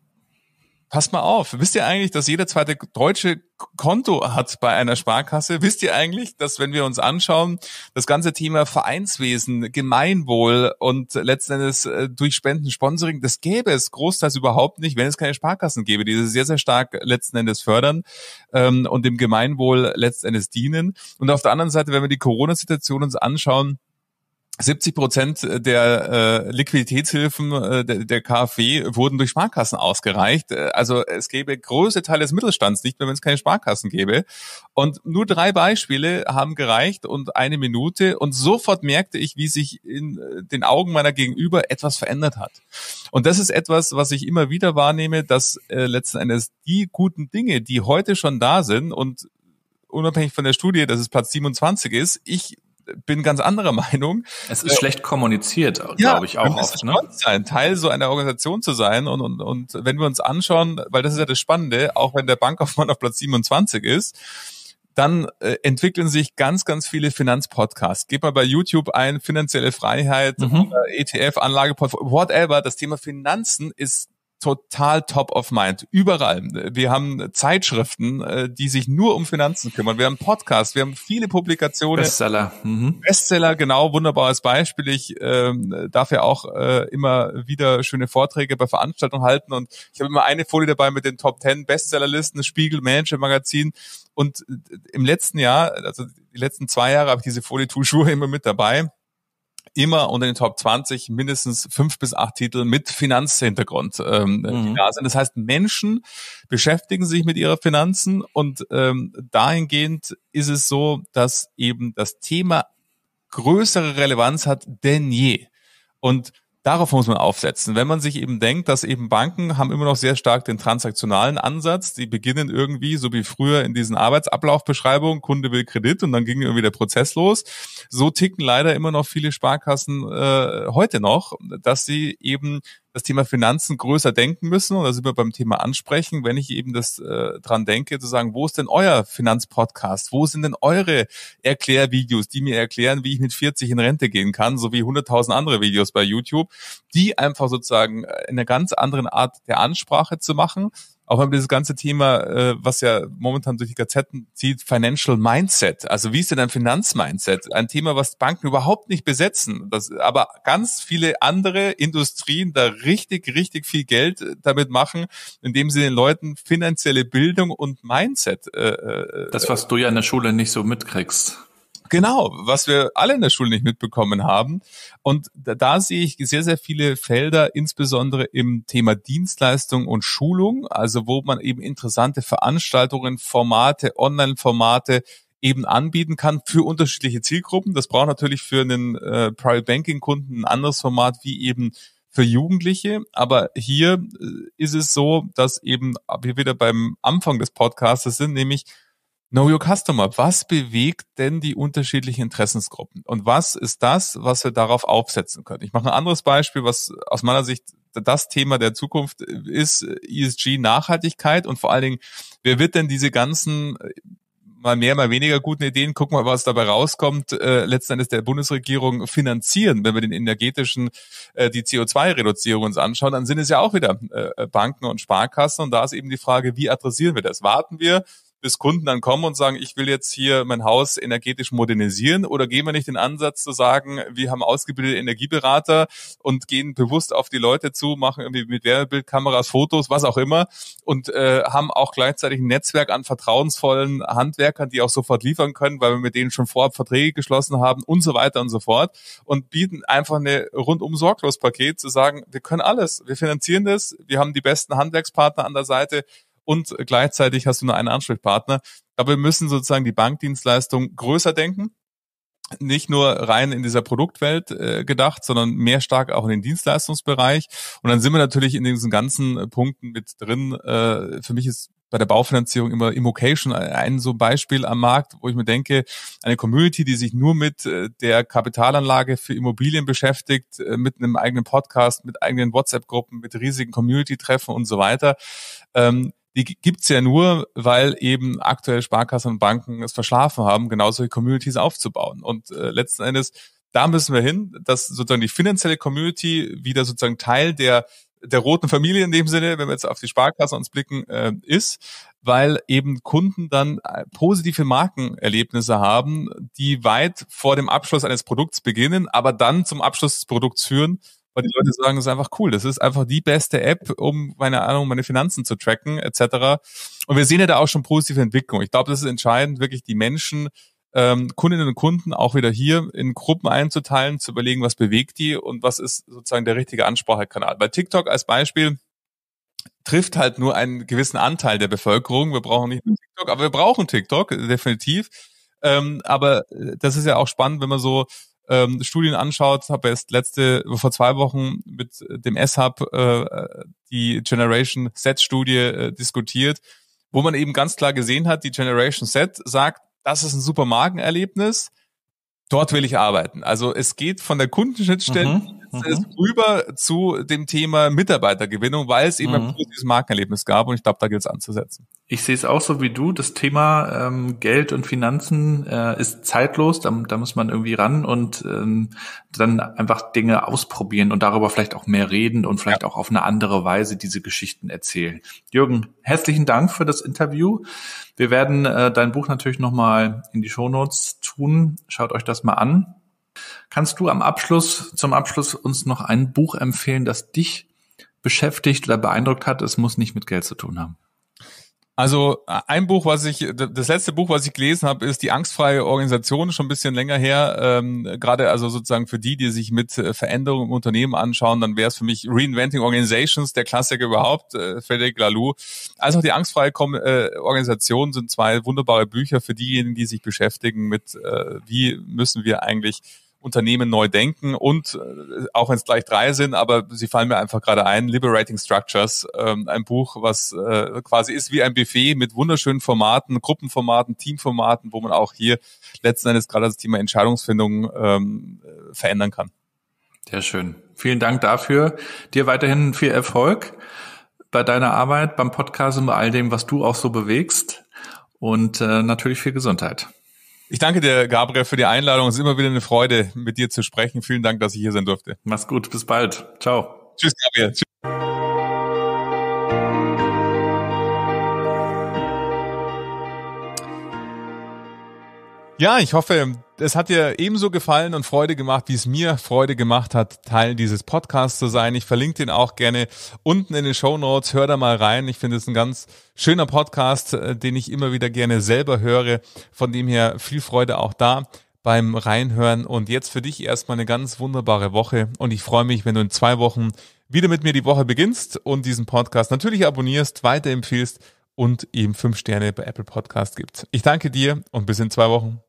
Passt mal auf, wisst ihr eigentlich, dass jeder zweite Deutsche Konto hat bei einer Sparkasse? Wisst ihr eigentlich, dass wenn wir uns anschauen, das ganze Thema Vereinswesen, Gemeinwohl und letzten Endes äh, durch Spenden, Sponsoring, das gäbe es großteils überhaupt nicht, wenn es keine Sparkassen gäbe, die sehr, sehr stark letzten Endes fördern ähm, und dem Gemeinwohl letzten Endes dienen. Und auf der anderen Seite, wenn wir die Corona-Situation uns anschauen, 70 Prozent der äh, Liquiditätshilfen äh, der, der KfW wurden durch Sparkassen ausgereicht. Äh, also es gäbe große Teile des Mittelstands nicht mehr, wenn es keine Sparkassen gäbe. Und nur drei Beispiele haben gereicht und eine Minute. Und sofort merkte ich, wie sich in äh, den Augen meiner Gegenüber etwas verändert hat. Und das ist etwas, was ich immer wieder wahrnehme, dass äh, letzten Endes die guten Dinge, die heute schon da sind und unabhängig von der Studie, dass es Platz 27 ist, ich bin ganz anderer Meinung. Es ist äh, schlecht kommuniziert, äh, ja, glaube ich, auch oft. Ne? Sein, Teil so einer Organisation zu sein und, und, und wenn wir uns anschauen, weil das ist ja das Spannende, auch wenn der Bankkaufmann auf Platz 27 ist, dann äh, entwickeln sich ganz, ganz viele Finanzpodcasts. Geht mal bei YouTube ein, finanzielle Freiheit, mhm. ETF, e Anlageportfolio, whatever. Das Thema Finanzen ist total top of mind. Überall. Wir haben Zeitschriften, äh, die sich nur um Finanzen kümmern. Wir haben Podcasts, wir haben viele Publikationen. Bestseller. Mhm. Bestseller, genau, wunderbares Beispiel. Ich ähm, darf ja auch äh, immer wieder schöne Vorträge bei Veranstaltungen halten und ich habe immer eine Folie dabei mit den Top 10 Bestsellerlisten, Spiegel, Manager Magazin. Und äh, im letzten Jahr, also die letzten zwei Jahre, habe ich diese Folie Toujours immer mit dabei immer unter den Top 20 mindestens fünf bis acht Titel mit Finanzhintergrund ähm, mhm. da sind. Das heißt, Menschen beschäftigen sich mit ihrer Finanzen und ähm, dahingehend ist es so, dass eben das Thema größere Relevanz hat denn je. Und Darauf muss man aufsetzen. Wenn man sich eben denkt, dass eben Banken haben immer noch sehr stark den transaktionalen Ansatz, die beginnen irgendwie, so wie früher in diesen Arbeitsablaufbeschreibungen, Kunde will Kredit und dann ging irgendwie der Prozess los. So ticken leider immer noch viele Sparkassen äh, heute noch, dass sie eben das Thema Finanzen größer denken müssen. Und da sind wir beim Thema Ansprechen. Wenn ich eben das äh, dran denke, zu sagen, wo ist denn euer Finanzpodcast? Wo sind denn eure Erklärvideos, die mir erklären, wie ich mit 40 in Rente gehen kann, sowie 100.000 andere Videos bei YouTube, die einfach sozusagen äh, in einer ganz anderen Art der Ansprache zu machen auch haben wir dieses ganze Thema, äh, was ja momentan durch die Gazetten zieht, Financial Mindset. Also wie ist denn ein Finanzmindset? Ein Thema, was Banken überhaupt nicht besetzen, das, aber ganz viele andere Industrien da richtig, richtig viel Geld äh, damit machen, indem sie den Leuten finanzielle Bildung und Mindset. Äh, äh das, was du ja in der Schule nicht so mitkriegst. Genau, was wir alle in der Schule nicht mitbekommen haben. Und da, da, sehe ich sehr, sehr viele Felder, insbesondere im Thema Dienstleistung und Schulung, also wo man eben interessante Veranstaltungen, Formate, Online-Formate eben anbieten kann für unterschiedliche Zielgruppen. Das braucht natürlich für einen äh, Private Banking Kunden ein anderes Format wie eben für Jugendliche. Aber hier äh, ist es so, dass eben wir wieder beim Anfang des Podcasts sind, nämlich Know Your Customer. Was bewegt denn die unterschiedlichen Interessensgruppen? Und was ist das, was wir darauf aufsetzen können? Ich mache ein anderes Beispiel, was aus meiner Sicht das Thema der Zukunft ist, ESG Nachhaltigkeit und vor allen Dingen, wer wird denn diese ganzen mal mehr, mal weniger guten Ideen, gucken wir, was dabei rauskommt, äh, letzten Endes der Bundesregierung finanzieren, wenn wir den energetischen, äh, die CO2-Reduzierung uns anschauen, dann sind es ja auch wieder äh, Banken und Sparkassen und da ist eben die Frage, wie adressieren wir das? Warten wir, bis Kunden dann kommen und sagen, ich will jetzt hier mein Haus energetisch modernisieren oder gehen wir nicht den Ansatz zu sagen, wir haben ausgebildete Energieberater und gehen bewusst auf die Leute zu, machen irgendwie mit Werbebildkameras Fotos, was auch immer und äh, haben auch gleichzeitig ein Netzwerk an vertrauensvollen Handwerkern, die auch sofort liefern können, weil wir mit denen schon vorab Verträge geschlossen haben und so weiter und so fort und bieten einfach eine rundum sorglos Paket zu sagen, wir können alles, wir finanzieren das, wir haben die besten Handwerkspartner an der Seite und gleichzeitig hast du nur einen Ansprechpartner. Aber wir müssen sozusagen die Bankdienstleistung größer denken, nicht nur rein in dieser Produktwelt äh, gedacht, sondern mehr stark auch in den Dienstleistungsbereich. Und dann sind wir natürlich in diesen ganzen äh, Punkten mit drin. Äh, für mich ist bei der Baufinanzierung immer Immocation ein so Beispiel am Markt, wo ich mir denke, eine Community, die sich nur mit äh, der Kapitalanlage für Immobilien beschäftigt, äh, mit einem eigenen Podcast, mit eigenen WhatsApp-Gruppen, mit riesigen Community-Treffen und so weiter, ähm, die gibt's ja nur, weil eben aktuell Sparkassen und Banken es verschlafen haben, genau solche Communities aufzubauen. Und äh, letzten Endes, da müssen wir hin, dass sozusagen die finanzielle Community wieder sozusagen Teil der der roten Familie in dem Sinne, wenn wir jetzt auf die Sparkasse uns blicken, äh, ist, weil eben Kunden dann äh, positive Markenerlebnisse haben, die weit vor dem Abschluss eines Produkts beginnen, aber dann zum Abschluss des Produkts führen und die Leute sagen, das ist einfach cool. Das ist einfach die beste App, um, meine Ahnung, meine Finanzen zu tracken, etc. Und wir sehen ja da auch schon positive Entwicklungen. Ich glaube, das ist entscheidend, wirklich die Menschen, ähm, Kundinnen und Kunden auch wieder hier in Gruppen einzuteilen, zu überlegen, was bewegt die und was ist sozusagen der richtige Ansprachekanal. Bei TikTok als Beispiel trifft halt nur einen gewissen Anteil der Bevölkerung. Wir brauchen nicht nur TikTok, aber wir brauchen TikTok, definitiv. Ähm, aber äh, das ist ja auch spannend, wenn man so ähm, Studien anschaut, habe erst letzte, vor zwei Wochen mit dem S-Hub äh, die Generation Z-Studie äh, diskutiert, wo man eben ganz klar gesehen hat, die Generation Z sagt, das ist ein super Markenerlebnis, dort will ich arbeiten. Also es geht von der Kundenschnittstelle mhm Ganze mhm. rüber zu dem Thema Mitarbeitergewinnung, weil es eben mhm. ein positives Markenerlebnis gab und ich glaube, da gilt es anzusetzen. Ich sehe es auch so wie du. Das Thema ähm, Geld und Finanzen äh, ist zeitlos, da, da muss man irgendwie ran und ähm, dann einfach Dinge ausprobieren und darüber vielleicht auch mehr reden und vielleicht ja. auch auf eine andere Weise diese Geschichten erzählen. Jürgen, herzlichen Dank für das Interview. Wir werden äh, dein Buch natürlich nochmal in die Shownotes tun. Schaut euch das mal an. Kannst du am Abschluss, zum Abschluss uns noch ein Buch empfehlen, das dich beschäftigt oder beeindruckt hat? Es muss nicht mit Geld zu tun haben. Also äh, ein Buch, was ich, das letzte Buch, was ich gelesen habe, ist die angstfreie Organisation, schon ein bisschen länger her. Ähm, gerade also sozusagen für die, die sich mit äh, Veränderungen im Unternehmen anschauen, dann wäre es für mich Reinventing Organizations, der Klassiker überhaupt, äh, Frederic Laloux. Also auch die angstfreie Kom äh, Organisation sind zwei wunderbare Bücher für diejenigen, die sich beschäftigen mit, äh, wie müssen wir eigentlich Unternehmen neu denken und äh, auch wenn es gleich drei sind, aber sie fallen mir einfach gerade ein, Liberating Structures, ähm, ein Buch, was äh, quasi ist wie ein Buffet mit wunderschönen Formaten, Gruppenformaten, Teamformaten, wo man auch hier letzten Endes gerade das Thema Entscheidungsfindung ähm, äh, verändern kann. Sehr schön. Vielen Dank dafür. Dir weiterhin viel Erfolg bei deiner Arbeit, beim Podcast und bei all dem, was du auch so bewegst. Und äh, natürlich viel Gesundheit. Ich danke dir, Gabriel, für die Einladung. Es ist immer wieder eine Freude, mit dir zu sprechen. Vielen Dank, dass ich hier sein durfte. Mach's gut, bis bald. Ciao. Tschüss, Gabriel. Tschüss. Ja, ich hoffe, es hat dir ebenso gefallen und Freude gemacht, wie es mir Freude gemacht hat, Teil dieses Podcasts zu sein. Ich verlinke den auch gerne unten in den Show Notes. Hör da mal rein. Ich finde es ein ganz schöner Podcast, äh, den ich immer wieder gerne selber höre. Von dem her viel Freude auch da beim Reinhören. Und jetzt für dich erstmal eine ganz wunderbare Woche. Und ich freue mich, wenn du in zwei Wochen wieder mit mir die Woche beginnst und diesen Podcast natürlich abonnierst, weiterempfiehlst und ihm fünf Sterne bei Apple Podcast gibt. Ich danke dir und bis in zwei Wochen.